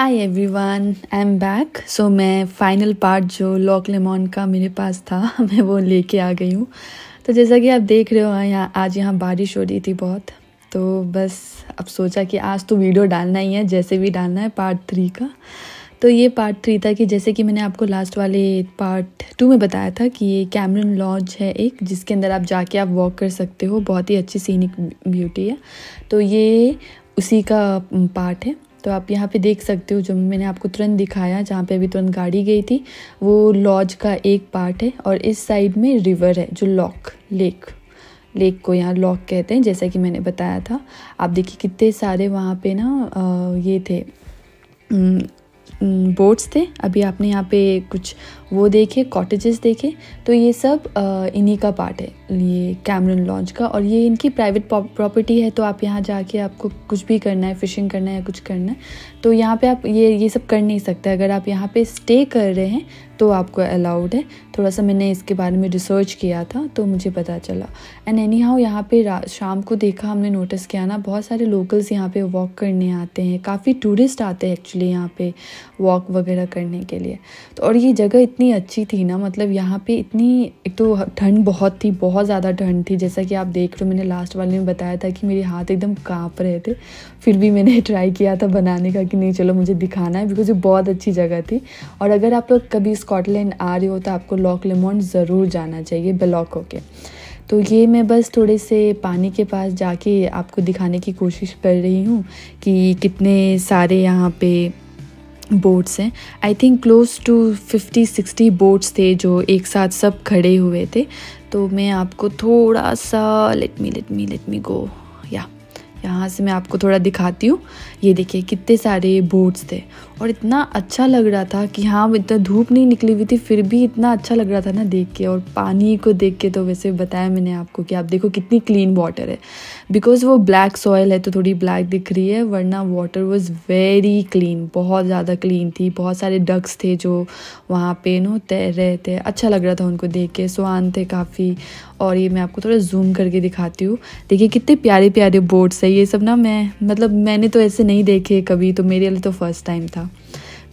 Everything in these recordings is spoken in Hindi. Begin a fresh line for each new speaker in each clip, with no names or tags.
every one I am back so मैं फाइनल पार्ट जो लॉक लेमोन का मेरे पास था मैं वो लेके आ गई हूँ तो जैसा कि आप देख रहे हो हाँ, यहाँ आज यहाँ बारिश हो रही थी बहुत तो बस अब सोचा कि आज तो वीडियो डालना ही है जैसे भी डालना है पार्ट थ्री का तो ये पार्ट थ्री था कि जैसे कि मैंने आपको लास्ट वाले पार्ट टू में बताया था कि ये कैमरन लॉज है एक जिसके अंदर आप जाके आप वॉक कर सकते हो बहुत ही अच्छी सीनिक ब्यूटी है तो ये उसी का पार्ट है तो आप यहाँ पे देख सकते हो जो मैंने आपको तुरंत दिखाया जहाँ पे अभी तुरंत गाड़ी गई थी वो लॉज का एक पार्ट है और इस साइड में रिवर है जो लॉक लेक लेक को यहाँ लॉक कहते हैं जैसा कि मैंने बताया था आप देखिए कितने सारे वहाँ पे ना ये थे बोट्स थे अभी आपने यहाँ पे कुछ वो देखे कॉटेजेस देखे तो ये सब इन्हीं का पार्ट है ये कैमरन लॉन्च का और ये इनकी प्राइवेट प्रॉपर्टी है तो आप यहाँ जाके आपको कुछ भी करना है फ़िशिंग करना है या कुछ करना है तो यहाँ पे आप ये ये सब कर नहीं सकते अगर आप यहाँ पे स्टे कर रहे हैं तो आपको अलाउड है थोड़ा सा मैंने इसके बारे में रिसर्च किया था तो मुझे पता चला एंड एनी हाउ यहाँ पर शाम को देखा हमने नोटिस किया ना बहुत सारे लोकल्स यहाँ पर वॉक करने आते हैं काफ़ी टूरिस्ट आते हैं एक्चुअली यहाँ पर वॉक वगैरह करने के लिए तो और ये जगह इतनी अच्छी थी ना मतलब यहाँ पर इतनी एक तो ठंड बहुत थी बहुत बहुत ज़्यादा ठंड थी जैसा कि आप देख रहे हो मैंने लास्ट वाले में बताया था कि मेरे हाथ एकदम काँप रहे थे फिर भी मैंने ट्राई किया था बनाने का कि नहीं चलो मुझे दिखाना है बिकॉज ये बहुत अच्छी जगह थी और अगर आप लोग कभी स्कॉटलैंड आ रहे हो तो आपको लॉक लेमोन ज़रूर जाना चाहिए ब्लॉक होके तो ये मैं बस थोड़े से पानी के पास जाके आपको दिखाने की कोशिश कर रही हूँ कि कितने सारे यहाँ पे बोट्स हैं I think close to fifty sixty boats थे जो एक साथ सब खड़े हुए थे तो मैं आपको थोड़ा सा let me let me let me go या यहाँ से मैं आपको थोड़ा दिखाती हूँ ये देखिए कितने सारे बोट्स थे और इतना अच्छा लग रहा था कि हाँ इतना धूप नहीं निकली हुई थी फिर भी इतना अच्छा लग रहा था ना देख के और पानी को देख के तो वैसे बताया मैंने आपको कि आप देखो कितनी क्लीन वाटर है बिकॉज वो ब्लैक सॉयल है तो थोड़ी ब्लैक दिख रही है वरना वाटर वॉज वेरी क्लीन बहुत ज़्यादा क्लीन थी बहुत सारे डक्स थे जो वहाँ पे नो तैर रहे थे अच्छा लग रहा था उनको देख के सुहान थे काफ़ी और ये मैं आपको थोड़ा जूम करके दिखाती हूँ देखिए कितने प्यारे प्यारे बोट्स है ये सब ना मैं मतलब मैंने तो ऐसे नहीं देखे कभी तो मेरे लिए तो फर्स्ट टाइम था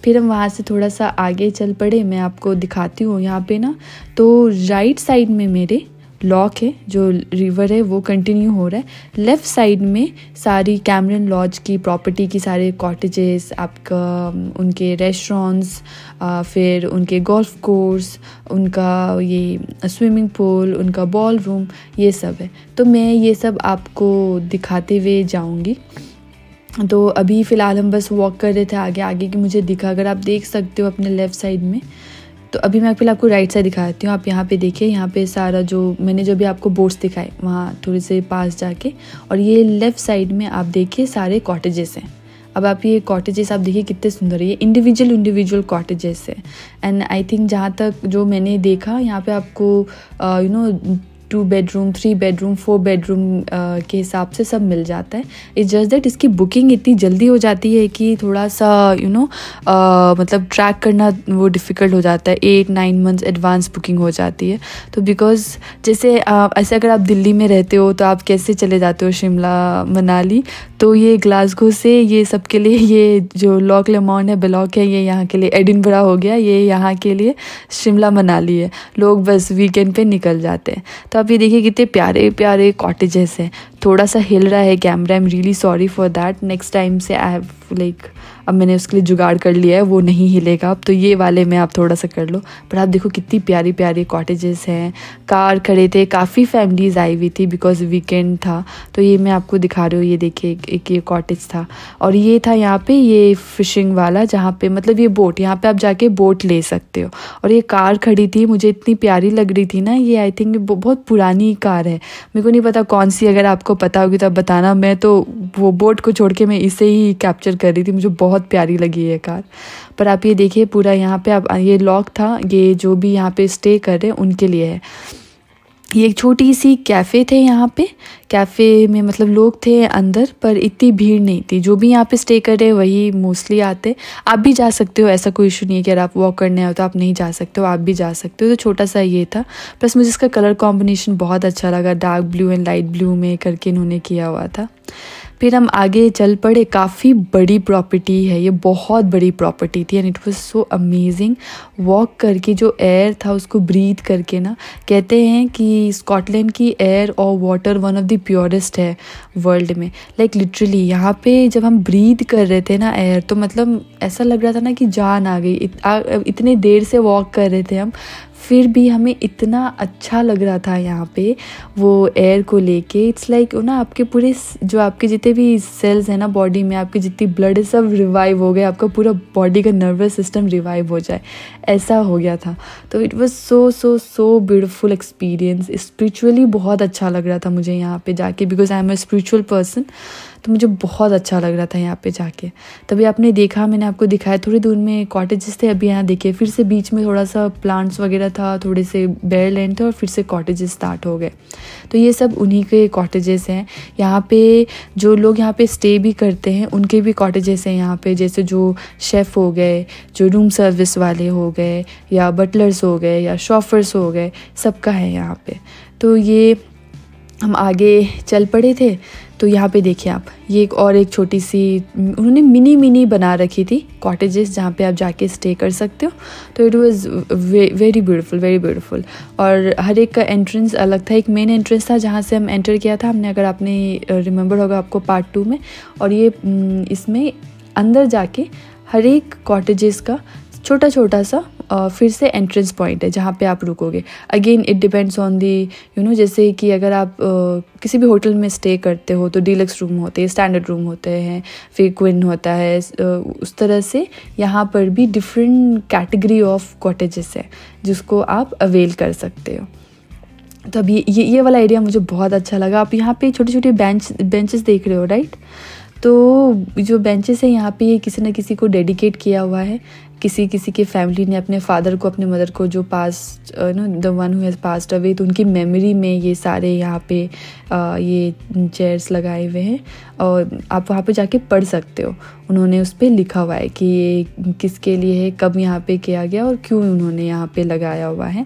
फिर हम वहाँ से थोड़ा सा आगे चल पड़े मैं आपको दिखाती हूँ यहाँ पे ना तो राइट साइड में मेरे लॉक है जो रिवर है वो कंटिन्यू हो रहा है लेफ़्ट साइड में सारी कैमरन लॉज की प्रॉपर्टी की सारे कॉटेजेस आपका उनके रेस्टोरेंट्स फिर उनके गोल्फ कोर्स उनका ये स्विमिंग पूल उनका बॉल रूम ये सब है तो मैं ये सब आपको दिखाते हुए जाऊँगी तो अभी फ़िलहाल हम बस वॉक कर रहे थे आगे आगे कि मुझे दिखा अगर आप देख सकते हो अपने लेफ़्ट साइड में तो अभी मैं फिर आपको राइट साइड दिखाती हूँ आप यहाँ पे देखिए यहाँ पे सारा जो मैंने जो भी आपको बोर्ड्स दिखाए वहाँ थोड़े से पास जाके और ये लेफ़्ट साइड में आप देखिए सारे कॉटेजेस हैं अब आप ये कॉटेजेस आप देखिए कितने सुंदर है ये इंडिविजुअल इंडिविजुअल कॉटेजेस है एंड आई थिंक जहाँ तक जो मैंने देखा यहाँ पे आपको you uh, know two bedroom three bedroom four bedroom के हिसाब से सब मिल जाता है इट्स जस्ट दैट इसकी बुकिंग इतनी जल्दी हो जाती है कि थोड़ा सा you you know know, uh, मतलब ट्रैक करना वो डिफ़िकल्ट हो जाता है eight nine months advance booking हो जाती है तो बिकॉज़ जैसे uh, ऐसे अगर आप दिल्ली में रहते हो तो आप कैसे चले जाते हो शिमला मनाली तो ये ग्लासगो से ये सब के लिए ये जो लॉक लेमॉन है ब्लॉक है ये यहाँ के लिए एडिनबरा हो गया ये यहाँ के लिए शिमला मनाली है लोग बस वीकेंड पे निकल जाते हैं तो आप ये देखिए कितने प्यारे प्यारे कॉटेजेस हैं थोड़ा सा हिल रहा है camera I am really sorry for that next time से आई हैव लाइक अब मैंने उसके लिए जुगाड़ कर लिया है वो नहीं हिलेगा अब तो ये वाले में आप थोड़ा सा कर लो पर आप देखो कितनी प्यारी प्यारी कॉटेजेस हैं कार खड़े थे काफ़ी फैमिलीज़ आई हुई थी बिकॉज वीकेंड था तो ये मैं आपको दिखा रही हूँ ये देखिए एक ये कॉटेज था और ये था यहाँ पे ये फिशिंग वाला जहाँ पे मतलब ये बोट यहाँ पे आप जाके बोट ले सकते हो और ये कार खड़ी थी मुझे इतनी प्यारी लग रही थी ना ये आई थिंक बहुत पुरानी कार है मेरे को नहीं पता कौन सी अगर आपको पता होगी तो आप बताना मैं तो वो बोट को छोड़ के मैं इसे ही कैप्चर कर रही थी मुझे बहुत बहुत प्यारी लगी ये कार पर आप ये देखिए पूरा यहाँ पे आप ये लॉक था ये जो भी यहाँ पे स्टे कर रहे हैं उनके लिए है ये एक छोटी सी कैफ़े थे यहाँ पे कैफ़े में मतलब लोग थे अंदर पर इतनी भीड़ नहीं थी जो भी यहाँ पे स्टे कर रहे वही मोस्टली आते आप भी जा सकते हो ऐसा कोई इशू नहीं है कि अगर आप वॉक करने आओ तो आप नहीं जा सकते हो आप भी जा सकते हो तो छोटा सा ये था प्लस मुझे इसका कलर कॉम्बिनेशन बहुत अच्छा लगा dark blue and light blue में करके इन्होंने किया हुआ था फिर हम आगे चल पड़े काफ़ी बड़ी प्रॉपर्टी है ये बहुत बड़ी प्रॉपर्टी थी and it was so amazing walk करके जो एयर था उसको ब्रीद करके ना कहते हैं कि स्कॉटलैंड की एयर और water one of the purest है वर्ल्ड में लाइक लिटरली यहाँ पे जब हम ब्रीद कर रहे थे ना एयर तो मतलब ऐसा लग रहा था ना कि जान आ गई इत, इतने देर से वॉक कर रहे थे हम फिर भी हमें इतना अच्छा लग रहा था यहाँ पे वो एयर को लेके इट्स लाइक ना आपके पूरे जो आपके जितने भी सेल्स हैं ना बॉडी में आपकी जितनी ब्लड है सब रिवाइव हो गए आपका पूरा बॉडी का नर्वस सिस्टम रिवाइव हो जाए ऐसा हो गया था तो it was so so so beautiful experience spiritually बहुत अच्छा लग रहा था मुझे यहाँ पे जाके because I am a spiritual person तो मुझे बहुत अच्छा लग रहा था यहाँ पे जाके तभी आपने देखा मैंने आपको दिखाया थोड़ी दूर में कॉटेजेस थे अभी यहाँ देखे फिर से बीच में थोड़ा सा प्लांट्स वगैरह था थोड़े से बेर लैंड थे और फिर से कॉटेजेस स्टार्ट हो गए तो ये सब उन्हीं के कॉटेजेस हैं यहाँ पे जो लोग यहाँ पे स्टे भी करते हैं उनके भी कॉटेजेस हैं यहाँ पे जैसे जो शेफ़ हो गए जो रूम सर्विस वाले हो गए या बटलर्स हो गए या शॉफर्स हो गए सबका है यहाँ पे तो ये हम आगे चल पड़े थे तो यहाँ पे देखिए आप ये एक और एक छोटी सी उन्होंने मिनी मिनी बना रखी थी कॉटेजेस जहाँ पे आप जाके स्टे कर सकते हो तो it was very beautiful very beautiful और हर एक का एंट्रेंस अलग था एक मेन एंट्रेंस था जहाँ से हम एंटर किया था हमने अगर आपने रिमेंबर होगा आपको पार्ट टू में और ये इसमें अंदर जाके हर एक कॉटेजेस का छोटा छोटा सा फिर से एंट्रेंस पॉइंट है जहाँ पे आप रुकोगे again it depends on the you know जैसे कि अगर आप uh, किसी भी होटल में स्टे करते हो तो डीलक्स रूम होते हैं स्टैंडर्ड रूम होते हैं फिर क्विन होता है uh, उस तरह से यहाँ पर भी डिफरेंट कैटेगरी ऑफ कॉटेजेस है जिसको आप अवेल कर सकते हो तो अब ये ये, वाला एरिया मुझे बहुत अच्छा लगा आप यहाँ पे छोटे छोटे बेंच बेंचेस देख रहे हो राइट तो जो बेंचेस हैं यहाँ पे किसी ना किसी को डेडिकेट किया हुआ है किसी किसी के फैमिली ने अपने फादर को अपने मदर को जो पास know the one who has passed away तो उनकी मेमोरी में ये सारे यहाँ पे आ, uh, ये चेयर्स लगाए हुए हैं और आप वहाँ पे जाके पढ़ सकते हो उन्होंने उस पर लिखा हुआ है कि ये किसके लिए है कब यहाँ पे किया गया और क्यों उन्होंने यहाँ पे लगाया हुआ है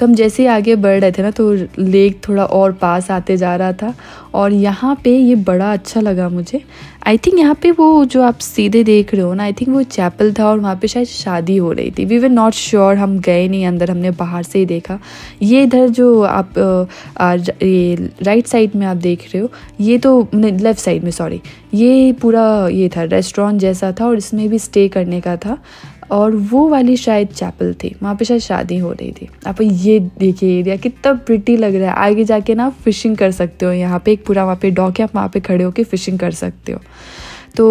तो हम जैसे ही आगे बढ़ रहे थे ना तो लेक थोड़ा और पास आते जा रहा था और यहाँ पे ये बड़ा अच्छा लगा मुझे आई थिंक यहाँ पे वो जो आप सीधे देख रहे हो ना आई थिंक वो चैपल था और वहाँ पे शायद शादी हो रही थी वी वे नॉट श्योर हम गए नहीं अंदर हमने बाहर से ही देखा ये इधर जो आप आ, ये राइट साइड में आप देख रहे हो ये तो लेफ़्ट साइड में सॉरी ये पूरा ये था रेस्टोरेंट जैसा था और इसमें भी स्टे करने का था और वो वाली शायद चैपल थी वहाँ पे शायद शादी हो रही थी आप ये देखिए एरिया कितना प्रिटी लग रहा है आगे जाके ना फिशिंग कर सकते हो यहाँ पे एक पूरा वहाँ पे डॉक है आप वहाँ पे खड़े होके फिशिंग कर सकते हो तो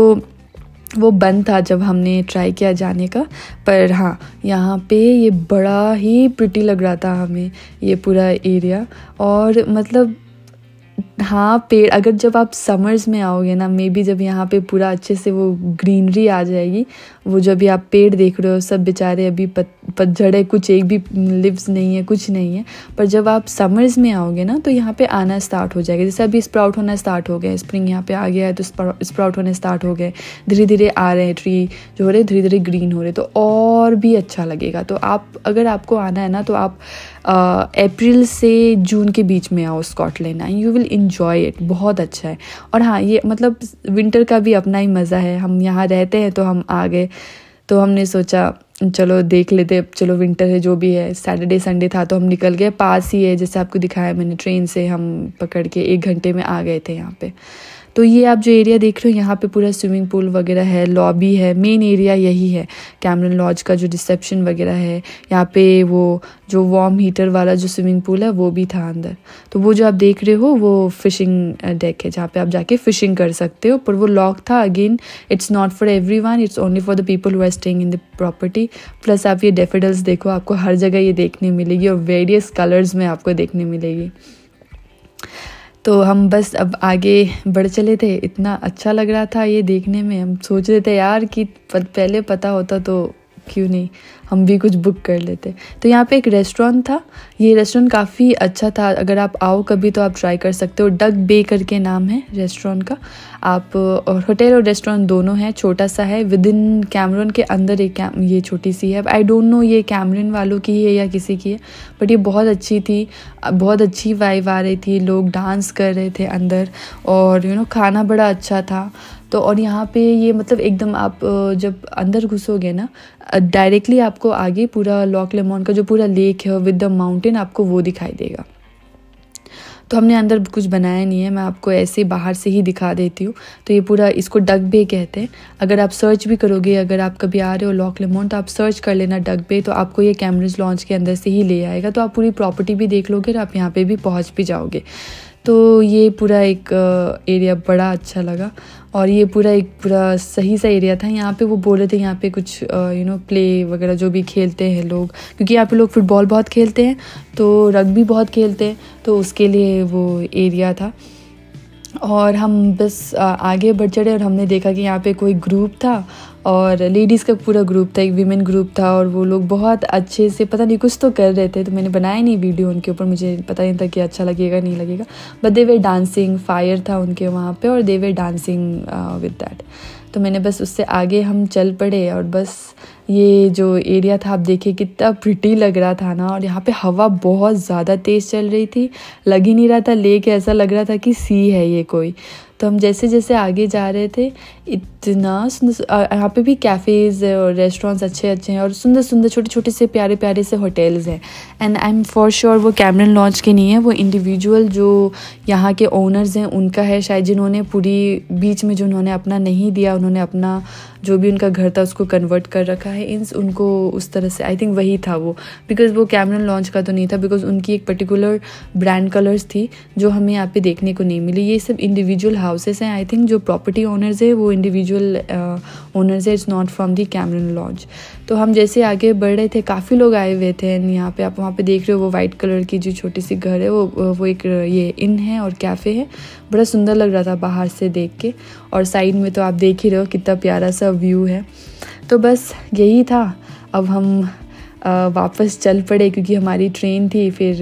वो बंद था जब हमने ट्राई किया जाने का पर हाँ यहाँ पे ये बड़ा ही प्रिटी लग रहा था हमें ये पूरा एरिया और मतलब हाँ पेड़ अगर जब आप समर्स में आओगे ना मे बी जब यहाँ पे पूरा अच्छे से वो ग्रीनरी आ जाएगी वो जब भी आप पेड़ देख रहे हो सब बेचारे अभी पत पतझड़ है कुछ एक भी लिव्स नहीं है कुछ नहीं है पर जब आप समर्स में आओगे ना तो यहाँ पे आना स्टार्ट हो जाएगा जैसे अभी स्प्राउट होना स्टार्ट हो गया स्प्रिंग यहाँ पे आ गया है तो स्प्राउट होने स्टार्ट हो गए धीरे धीरे आ रहे हैं ट्री जो हो रहे धीरे धीरे ग्रीन हो रहे तो और भी अच्छा लगेगा तो आप अगर आपको आना है ना तो आप अप्रैल से जून के बीच में आओ Scotland and you will enjoy it बहुत अच्छा है और हाँ ये मतलब विंटर का भी अपना ही मज़ा है हम यहाँ रहते हैं तो हम आ गए तो हमने सोचा चलो देख लेते चलो विंटर है जो भी है सैटरडे संडे था तो हम निकल गए पास ही है जैसे आपको दिखाया मैंने ट्रेन से हम पकड़ के एक घंटे में आ गए थे यहाँ पे तो ये आप जो एरिया देख रहे हो यहाँ पे पूरा स्विमिंग पूल वगैरह है लॉबी है मेन एरिया यही है कैमरन लॉज का जो रिसेप्शन वगैरह है यहाँ पे वो जो वार्म हीटर वाला जो स्विमिंग पूल है वो भी था अंदर तो वो जो आप देख रहे हो वो फिशिंग डेक है जहाँ पे आप जाके फिशिंग कर सकते हो पर वो लॉक था again it's not for everyone it's only for the people who are staying in the property plus आप ये डेफिडल्स देखो आपको हर जगह ये देखने मिलेगी और वेरियस कलर्स में आपको देखने मिलेगी तो हम बस अब आगे बढ़ चले थे इतना अच्छा लग रहा था ये देखने में हम सोच रहे थे यार कि पहले पता होता तो क्यों नहीं हम भी कुछ बुक कर लेते तो यहाँ पे एक रेस्टोरेंट था ये रेस्टोरेंट काफ़ी अच्छा था अगर आप आओ कभी तो आप ट्राई कर सकते हो डग बे करके नाम है रेस्टोरेंट का आप और होटल और रेस्टोरेंट दोनों हैं छोटा सा है विद इन कैमरन के अंदर एक ये छोटी सी है आई डोंट नो ये कैमरन वालों की है या किसी की है बट ये बहुत अच्छी थी बहुत अच्छी वाइव आ रही थी लोग डांस कर रहे थे अंदर और यू you नो know, खाना बड़ा अच्छा था तो और यहाँ पे ये मतलब एकदम आप जब अंदर घुसोगे ना डायरेक्टली आपको आगे पूरा लॉक लेमोन का जो पूरा लेक है विद द माउंटेन आपको वो दिखाई देगा तो हमने अंदर कुछ बनाया नहीं है मैं आपको ऐसे बाहर से ही दिखा देती हूँ तो ये पूरा इसको डग बे कहते हैं अगर आप सर्च भी करोगे अगर आप कभी आ रहे हो लॉक लेमोन तो आप सर्च कर लेना डग बे तो आपको ये कैमरेज लॉन्च के अंदर से ही ले आएगा तो आप पूरी प्रॉपर्टी भी देख लोगे और आप यहाँ पर भी पहुँच भी जाओगे तो ये पूरा एक एरिया बड़ा अच्छा लगा और ये पूरा एक पूरा सही सा एरिया था यहाँ पे वो बोल रहे थे यहाँ पे कुछ यू नो प्ले वगैरह जो भी खेलते हैं लोग क्योंकि यहाँ पे लोग फुटबॉल बहुत खेलते हैं तो रग्बी बहुत खेलते हैं तो उसके लिए वो एरिया था और हम बस आगे बढ़ चढ़े और हमने देखा कि यहाँ पे कोई ग्रुप था और लेडीज़ का पूरा ग्रुप था एक वीमेन ग्रुप था और वो लोग बहुत अच्छे से पता नहीं कुछ तो कर रहे थे तो मैंने बनाया नहीं वीडियो उनके ऊपर मुझे पता नहीं था कि अच्छा लगेगा नहीं लगेगा but they were dancing fire था उनके वहाँ पर और they were dancing with that तो मैंने बस उससे आगे हम चल पड़े और बस ये जो एरिया था आप देखिए कितना प्रिटी लग रहा था ना और यहाँ पे हवा बहुत ज़्यादा तेज़ चल रही थी लग ही नहीं रहा था लेक ऐसा लग रहा था कि सी है ये कोई तो हम जैसे जैसे आगे जा रहे थे इतना सुंदर यहाँ पे भी कैफ़ेज़ और रेस्टोरेंट्स अच्छे अच्छे हैं और सुंदर सुंदर छोटे छोटे से प्यारे प्यारे से होटल्स हैं and I am for sure वो कैमरन लॉन्च के नहीं है वो इंडिविजुअल जो यहाँ के ओनर्स हैं उनका है शायद जिन्होंने पूरी बीच में जो उन्होंने अपना नहीं दिया उन्होंने अपना जो भी उनका घर था उसको कन्वर्ट कर रखा है इन्स उनको उस तरह से आई थिंक वही था वो बिकॉज वो कैमरन लॉन्च का तो नहीं था बिकॉज उनकी एक पर्टिकुलर ब्रांड कलर्स थी जो हमें यहाँ पे देखने को नहीं मिली ये सब इंडिविजुअल हाउसेस हैं आई थिंक जो प्रॉपर्टी ओनर्स है वो इंडिविजुअल ओनर्स है it's not from the Cameron lawns तो हम जैसे आगे बढ़ रहे थे काफ़ी लोग आए हुए थे एंड यहाँ पे आप वहाँ पे देख रहे हो वो वाइट कलर की जो छोटी सी घर है वो वो एक ये इन है और कैफ़े है बड़ा सुंदर लग रहा था बाहर से देख के और साइड में तो आप देख ही रहे हो कितना प्यारा सा व्यू है तो बस यही था अब हम वापस चल पड़े क्योंकि हमारी ट्रेन थी फिर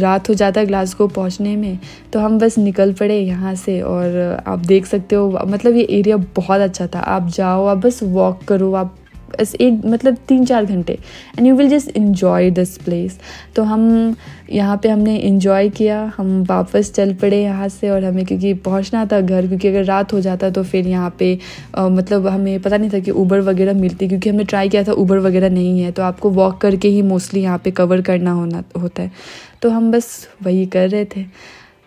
रात हो जाता ग्लासगो पहुंचने में तो हम बस निकल पड़े यहाँ से और आप देख सकते हो मतलब ये एरिया बहुत अच्छा था आप जाओ आप बस वॉक करो आप एक मतलब तीन चार घंटे and you will just enjoy this place तो हम यहाँ पे हमने इन्जॉय किया हम वापस चल पड़े यहाँ से और हमें क्योंकि पहुँचना था घर क्योंकि अगर रात हो जाता तो फिर यहाँ पे आ, मतलब हमें पता नहीं था कि ऊबर वगैरह मिलती क्योंकि हमने ट्राई किया था ऊबर वगैरह नहीं है तो आपको वॉक करके ही मोस्टली यहाँ पे कवर करना होना होता है तो हम बस वही कर रहे थे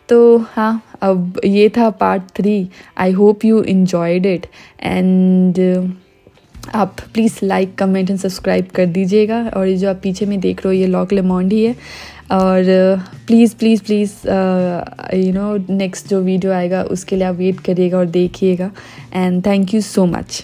तो हाँ अब ये था part three I hope you enjoyed it and आप please like comment and subscribe कर दीजिएगा और ये जो आप पीछे में देख रहे हो ये लॉक लेमोंड ही है और please please please you know next जो वीडियो आएगा उसके लिए आप वेट करिएगा और देखिएगा and thank you so much